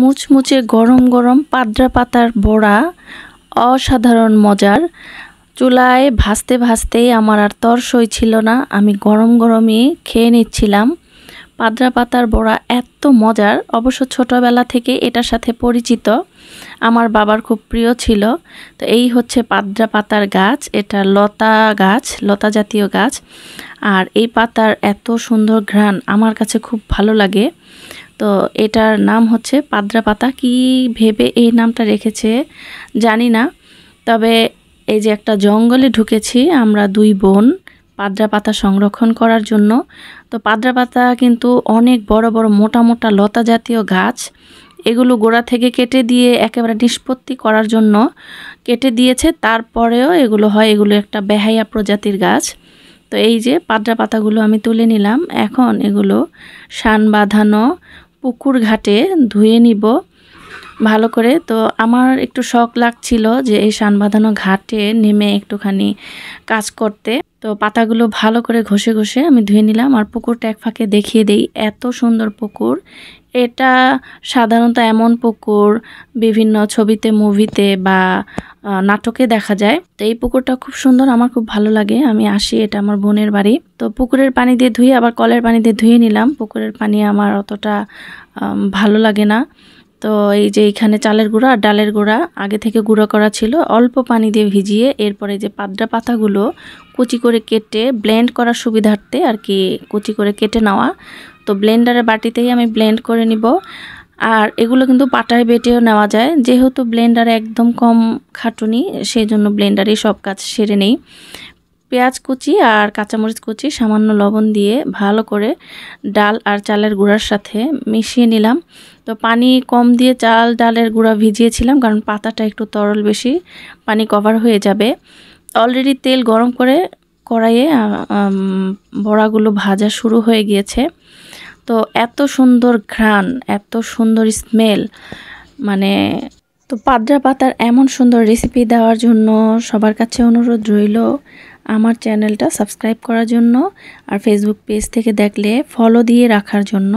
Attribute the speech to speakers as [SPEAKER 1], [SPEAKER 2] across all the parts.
[SPEAKER 1] মুচমুচে গরম গরম পাদ্রা পাতার বড়া অসাধারণ মজার চুলায় ভাজতে ভাজতেই আমার আর তরসই ছিল না আমি গরম গরমই খেয়ে নিচ্ছিলাম পাদ্রা পাতার বড়া এত মজার অবশ্য ছোটবেলা থেকে এটার সাথে পরিচিত আমার বাবার খুব প্রিয় ছিল তো এই হচ্ছে পাদ্রা পাতার গাছ এটা লতা গাছ লতা জাতীয় গাছ আর এই পাতার এত সুন্দর ঘ্রাণ আমার কাছে খুব ভালো লাগে তো এটার নাম হচ্ছে পাদ্রা পাতা কি ভেবে এই নামটা রেখেছে জানি না তবে এই যে একটা জঙ্গলে ঢুকেছি আমরা দুই বোন পাদ্রা পাতা সংরক্ষণ করার জন্য তো পাদ্রা পাতা কিন্তু অনেক বড় বড় মোটা মোটা লতা জাতীয় গাছ এগুলো গোড়া থেকে কেটে দিয়ে একেবারে নিষ্পত্তি করার জন্য কেটে দিয়েছে তারপরেও এগুলো হয় এগুলো একটা বেহাইয়া প্রজাতির গাছ তো এই যে পাদ্রা পাতাগুলো আমি তুলে নিলাম এখন এগুলো সান বাঁধানো পুকুর ঘাটে ধুয়ে নিব ভালো করে তো আমার একটু শখ লাগছিল যে এই সান বাঁধানো ঘাটে নেমে একটুখানি কাজ করতে তো পাতাগুলো ভালো করে ঘষে ঘষে আমি ধুয়ে নিলাম আর পুকুরটা এক ফাঁকে দেখিয়ে দেই এত সুন্দর পুকুর এটা সাধারণত এমন পুকুর বিভিন্ন ছবিতে মুভিতে বা নাটকে দেখা যায় তো এই পুকুরটা খুব সুন্দর আমার খুব ভালো লাগে আমি আসি এটা আমার বোনের বাড়ি তো পুকুরের পানি দিয়ে ধুয়ে আবার কলের পানি দিয়ে ধুয়ে নিলাম পুকুরের পানি আমার অতটা ভালো লাগে না তো এই যে এখানে চালের গুঁড়া আর ডালের গুঁড়া আগে থেকে গুঁড়ো করা ছিল অল্প পানি দিয়ে ভিজিয়ে এরপরে যে পাদ্রা পাতাগুলো কুচি করে কেটে ব্লেন্ড করার সুবিধার্থে আর কি কুচি করে কেটে নেওয়া তো ব্লেন্ডারের বাটিতেই আমি ব্লেন্ড করে নিব আর এগুলো কিন্তু পাটায় বেটেও নেওয়া যায় যেহেতু ব্লেন্ডারে একদম কম খাটুনি সেই জন্য ব্লেন্ডারে সব কাজ সেরে নেই পেঁয়াজ কুচি আর কাঁচামরিচ কুচি সামান্য লবণ দিয়ে ভালো করে ডাল আর চালের গুঁড়ার সাথে মিশিয়ে নিলাম তো পানি কম দিয়ে চাল ডালের গুঁড়া ভিজিয়েছিলাম কারণ পাতাটা একটু তরল বেশি পানি কভার হয়ে যাবে অলরেডি তেল গরম করে কড়াইয়ে বড়াগুলো ভাজা শুরু হয়ে গিয়েছে তো এত সুন্দর ঘ্রাণ এত সুন্দর স্মেল মানে তো পাদ্রা পাতার এমন সুন্দর রেসিপি দেওয়ার জন্য সবার কাছে অনুরোধ রইল আমার চ্যানেলটা সাবস্ক্রাইব করার জন্য আর ফেসবুক পেজ থেকে দেখলে ফলো দিয়ে রাখার জন্য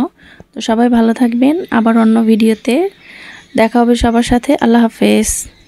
[SPEAKER 1] তো সবাই ভালো থাকবেন আবার অন্য ভিডিওতে দেখা হবে সবার সাথে আল্লাহ হাফেজ